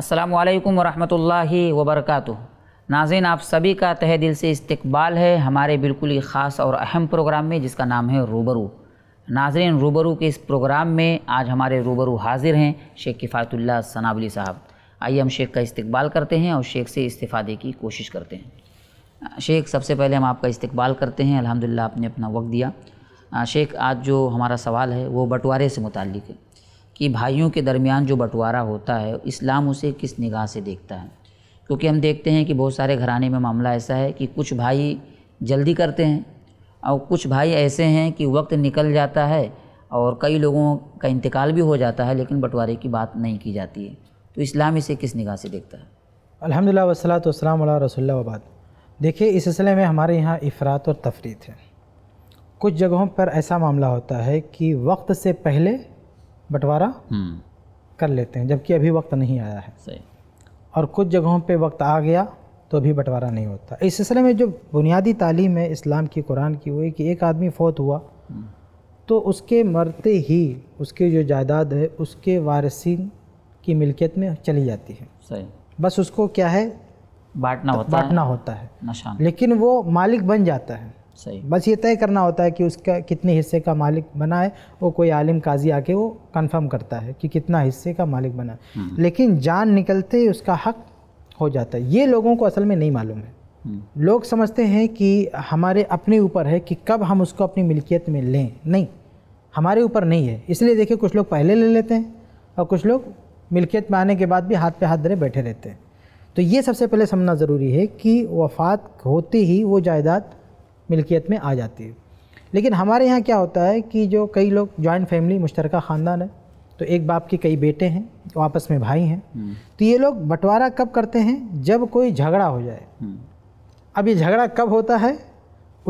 अस्सलाम वालेकुम वरहमतुल्लाहि वबरकातुहू नाजिन आप सभी का तह दिल से इस्तकबाल है हमारे बिल्कुल ही ख़ास और अहम प्रोग्राम में जिसका नाम है रूबरू नाजरीन रूबरू के इस प्रोग्राम में आज हमारे रूबरू हाजिर हैं शेख किफ़ायतुल्ला सनावली साहब आइए हम शेख का इस्तकबाल करते हैं और शेख से इस्तीफ़ादे की कोशिश करते हैं शेख सबसे पहले हम आपका इस्तकबाल करते हैं अल्हम्दुलिल्लाह आपने अपना वक्त दिया शेख आज जो हमारा सवाल है वो बंटवारे से मुतल है कि भाइयों के दरमियान जो बंटवारा होता है इस्लाम उसे किस निगाह से देखता है क्योंकि हम देखते हैं कि बहुत सारे घराने में मामला ऐसा है कि कुछ भाई जल्दी करते हैं और कुछ भाई ऐसे हैं कि वक्त निकल जाता है और कई लोगों का इंतकाल भी हो जाता है लेकिन बंटवारे की बात नहीं की जाती है तो इस्लाम इसे किस निगाह से देखता है अलहमदिल्ला वसलात वसलाम रसोल्ला वबाद देखिए इस सिलसिले में हमारे यहाँ अफरात और तफरीत है कुछ जगहों पर ऐसा मामला होता है कि वक्त से पहले बंटवारा हम्म। कर लेते हैं जबकि अभी वक्त नहीं आया है सही और कुछ जगहों पे वक्त आ गया तो अभी बंटवारा नहीं होता इस सिलसिले में जो बुनियादी तालीम है इस्लाम की कुरान की हुई कि एक आदमी फौत हुआ हम्म। तो उसके मरते ही उसके जो जायदाद है उसके वारसिन की मिल्कियत में चली जाती है सही बस उसको क्या है बांटना होता होता है, होता है। लेकिन वो मालिक बन जाता है सही बस ये तय करना होता है कि उसका कितने हिस्से का मालिक बना है वो कोई आलिम काजी आके वो कंफर्म करता है कि कितना हिस्से का मालिक बना है हम्म। लेकिन जान निकलते ही उसका हक हो जाता है ये लोगों को असल में नहीं मालूम है हम्म। लोग समझते हैं कि हमारे अपने ऊपर है कि कब हम उसको अपनी मिल्कियत में लें नहीं हमारे ऊपर नहीं है इसलिए देखिए कुछ लोग पहले ले लेते हैं और कुछ लोग मिल्कियत में आने के बाद भी हाथ पे हाथ धरे बैठे रहते हैं तो ये सबसे पहले समझना ज़रूरी है कि वफात होते ही वो जायदाद मिल्कियत में आ जाती है लेकिन हमारे यहाँ क्या होता है कि जो कई लोग जॉइंट फैमिली मुश्तर ख़ानदान है तो एक बाप के कई बेटे हैं तो आपस में भाई हैं हम्म। तो ये लोग बंटवारा कब करते हैं जब कोई झगड़ा हो जाए हम्म। अब ये झगड़ा कब होता है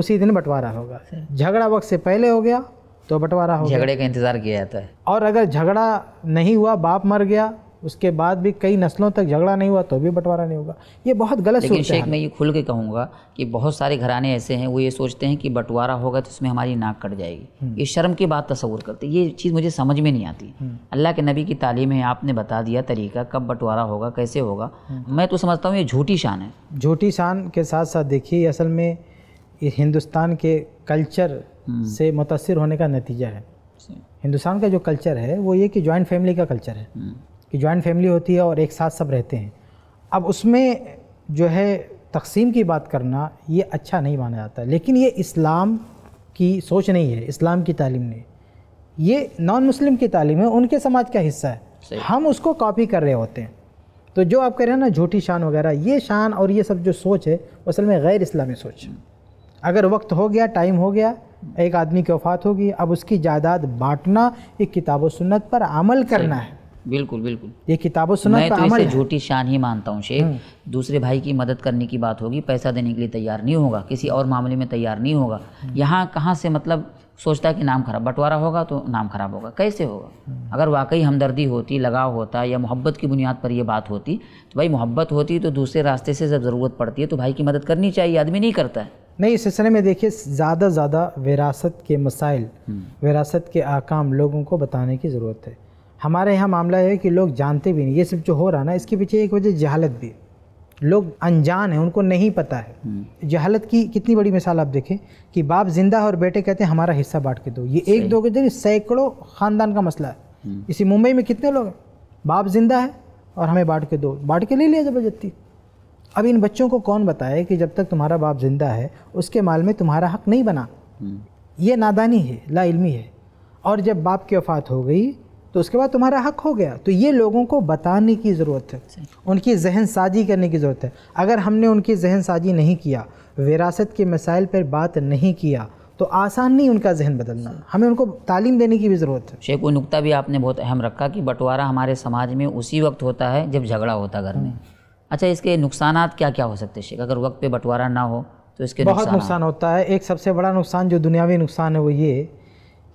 उसी दिन बंटवारा होगा झगड़ा वक्त से पहले हो गया तो बंटवारा हो झगड़े का इंतज़ार किया जाता है और अगर झगड़ा नहीं हुआ बाप मर गया उसके बाद भी कई नस्लों तक झगड़ा नहीं हुआ तो भी बंटवारा नहीं होगा ये बहुत गलत लेकिन शेख मैं ये खुल के कहूँगा कि बहुत सारे घराने ऐसे हैं वो ये सोचते हैं कि बंटवारा होगा तो उसमें हमारी नाक कट जाएगी हम्म। ये शर्म की बात तस्वूर करते ये चीज़ मुझे समझ में नहीं आती हम्म। अल्लाह के नबी की तालीम है आपने बता दिया तरीका कब बंटवारा होगा कैसे होगा हम्म। मैं तो समझता हूँ ये झूठी शान है झूठी शान के साथ साथ देखिए असल में हिंदुस्तान के कल्चर से मुतासर होने का नतीजा है हिंदुस्तान का जो कल्चर है वो ये कि जॉइंट फैमिली का कल्चर है कि जॉइंट फैमिली होती है और एक साथ सब रहते हैं अब उसमें जो है तकसीम की बात करना ये अच्छा नहीं माना जाता लेकिन ये इस्लाम की सोच नहीं है इस्लाम की तालीम नहीं ये नॉन मुस्लिम की तालीम है उनके समाज का हिस्सा है हम उसको कॉपी कर रहे होते हैं तो जो आप कह रहे हैं ना झूठी शान वगैरह ये शान और ये सब जो सोच है असल में गैर इस्लामी सोच अगर वक्त हो गया टाइम हो गया एक आदमी की वफात होगी अब उसकी जायदाद बांटना एक किताब सुन्नत पर अमल करना है बिल्कुल बिल्कुल ये किताबों सुना मैं तो, तो इसे झूठी शान ही मानता हूँ शेख हम्म। दूसरे भाई की मदद करने की बात होगी पैसा देने के लिए तैयार नहीं होगा किसी और मामले में तैयार नहीं होगा हम्म। यहाँ कहाँ से मतलब सोचता है कि नाम खराब बंटवारा होगा तो नाम खराब होगा कैसे होगा हम्म। अगर वाकई हमदर्दी होती लगाव होता या मोहब्बत की बुनियाद पर यह बात होती तो भाई मोहब्बत होती तो दूसरे रास्ते से जब ज़रूरत पड़ती है तो भाई की मदद करनी चाहिए आदमी नहीं करता है नहीं इस सिलसिले में देखिए ज़्यादा ज़्यादा विरासत के मसाइल विरासत के आकाम लोगों को बताने की ज़रूरत है हमारे यहाँ मामला है कि लोग जानते भी नहीं ये सब जो हो रहा ना इसके पीछे एक वजह जहालत भी लोग अनजान हैं उनको नहीं पता है हम्म। जहालत की कितनी बड़ी मिसाल आप देखें कि बाप जिंदा है और बेटे कहते हैं हमारा हिस्सा बांट के दो ये एक दो के जरिए सैकड़ों ख़ानदान का मसला है हम्म। इसी मुंबई में कितने लोग हैं बाप जिंदा है और हमें बांट के दो बांट के ले लिया जबरदस्ती अब इन बच्चों को कौन बताए कि जब तक तुम्हारा बाप जिंदा है उसके माल में तुम्हारा हक नहीं बना हम्म। ये नादानी है लाइलमी है और जब बाप की वफात हो गई तो उसके बाद तुम्हारा हक हो गया तो ये लोगों को बताने की ज़रूरत है उनकी जहन साजी करने की ज़रूरत है अगर हमने उनकी जहन साजी नहीं किया विरासत के मसाइल पर बात नहीं किया तो आसान नहीं उनका जहन बदलना हमें उनको तालीम देने की भी ज़रूरत है शेख वो नुकता भी आपने बहुत अहम रखा कि बंटवारा हमारे समाज में उसी वक्त होता है जब झगड़ा होता घर में हम्म। अच्छा इसके नुकसान क्या क्या हो सकते शेख अगर वक्त पे बंटवारा ना हो तो इसके बहुत नुकसान होता है एक सबसे बड़ा नुकसान जो दुनियावी नुकसान है वो ये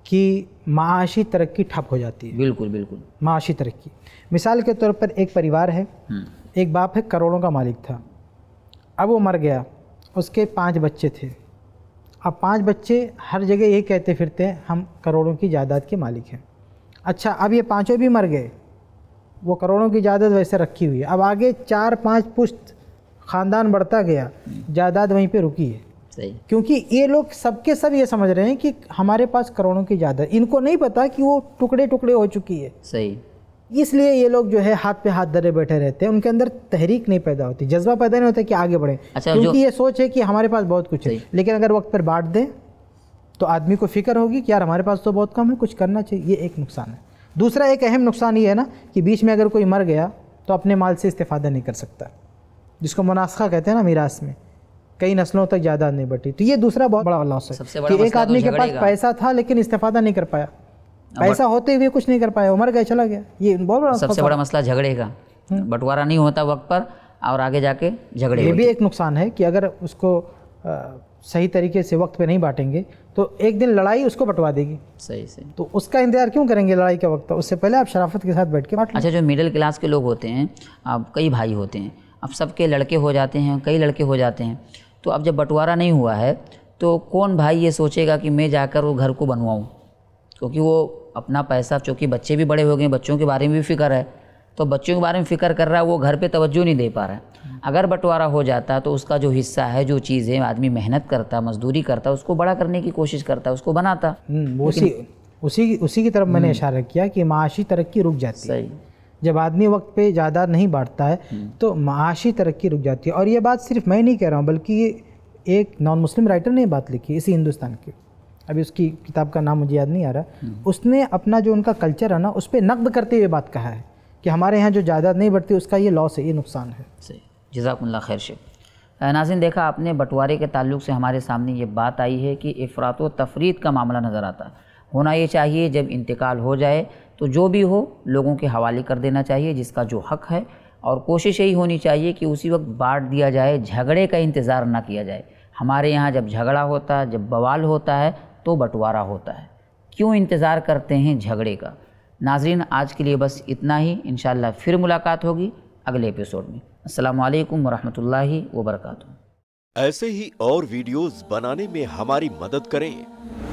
कि माशी तरक्की ठप हो जाती है बिल्कुल बिल्कुल माशी तरक्की मिसाल के तौर पर एक परिवार है हम्म। एक बाप है करोड़ों का मालिक था अब वो मर गया उसके पांच बच्चे थे अब पांच बच्चे हर जगह यही कहते फिरते हम करोड़ों की जायदाद के मालिक हैं अच्छा अब ये पांचों भी मर गए वो करोड़ों की जायदाद वैसे रखी हुई है अब आगे चार पाँच पुश्त ख़ानदान बढ़ता गया हम्म। जायदाद वहीं पर रुकी है सही क्योंकि ये लोग सबके सब ये समझ रहे हैं कि हमारे पास करोड़ों की ज़्यादा इनको नहीं पता कि वो टुकड़े टुकड़े हो चुकी है सही इसलिए ये लोग जो है हाथ पे हाथ धरे बैठे रहते हैं उनके अंदर तहरीक नहीं पैदा होती जज्बा पैदा नहीं होता कि आगे बढ़े अच्छा, क्योंकि ये सोच है कि हमारे पास बहुत कुछ है लेकिन अगर वक्त पर बांट दें तो आदमी को फिक्र होगी कि यार हमारे पास तो बहुत कम है कुछ करना चाहिए ये एक नुकसान है दूसरा एक अहम नुकसान ये है ना कि बीच में अगर कोई मर गया तो अपने माल से इस्तेफादा नहीं कर सकता जिसको मुनासखा कहते हैं ना मीरास में कई नस्लों तक ज्यादा नहीं बटी तो ये दूसरा बहुत बड़ा लॉस है कि एक तो आदमी के पास पैसा था लेकिन इस्तेफादा नहीं कर पाया पैसा होते हुए कुछ नहीं कर पाया उम्र गए चला गया ये बहुत बड़ा सबसे बड़ा मसला झगड़े का हम्म। बंटवारा नहीं होता वक्त पर और आगे जाके झगड़े ये भी एक नुकसान है कि अगर उसको सही तरीके से वक्त पे नहीं बांटेंगे तो एक दिन लड़ाई उसको बंटवा देगी सही सही तो उसका इंतजार क्यों करेंगे लड़ाई के वक्त उससे पहले आप शराफत के साथ बैठ के बांट अच्छा जो मिडिल क्लास के लोग होते हैं अब कई भाई होते हैं अब सबके लड़के हो जाते हैं कई लड़के हो जाते हैं तो अब जब बंटवारा नहीं हुआ है तो कौन भाई ये सोचेगा कि मैं जाकर वो घर को बनवाऊँ क्योंकि वो अपना पैसा चूँकि बच्चे भी बड़े हो गए बच्चों के बारे में भी फिक्र है तो बच्चों के बारे में फिक्र कर रहा है वो घर पे तवज्जो नहीं दे पा रहा है अगर बंटवारा हो जाता तो उसका जो हिस्सा है जो चीज़ है आदमी मेहनत करता मजदूरी करता उसको बड़ा करने की कोशिश करता उसको बनाता हम्म, उसी उसी उसी की तरफ मैंने हम्म। इशारा किया कि माशी तरक्की रुक जाती है जब आदमी वक्त पे ज़्यादा नहीं बांटता है हम्म। तो माशी तरक्की रुक जाती है और ये बात सिर्फ मैं नहीं कह रहा हूँ बल्कि एक नॉन मुस्लिम राइटर ने बात लिखी इसी हिंदुस्तान की अभी उसकी किताब का नाम मुझे याद नहीं आ रहा हम्म। उसने अपना जो उनका कल्चर है ना उस पर नकद करते हुए बात कहा है कि हमारे यहाँ जो जायदाद नहीं बढ़ती उसका ये लॉस है ये नुकसान है जजाकल्ला खैर शेख नाजिन देखा आपने बंटवारे के ताल्लुक से हमारे सामने ये बात आई है कि अफरात तफरीत का मामला नज़र आता होना ये चाहिए जब इंतकाल हो जाए तो जो भी हो लोगों के हवाले कर देना चाहिए जिसका जो हक है और कोशिश यही होनी चाहिए कि उसी वक्त बांट दिया जाए झगड़े का इंतज़ार ना किया जाए हमारे यहाँ जब झगड़ा होता है जब बवाल होता है तो बंटवारा होता है क्यों इंतज़ार करते हैं झगड़े का नाजरीन आज के लिए बस इतना ही इन फिर मुलाकात होगी अगले एपिसोड में असलकम वरहमल वबरकू ऐसे ही और वीडियोस बनाने में हमारी मदद करें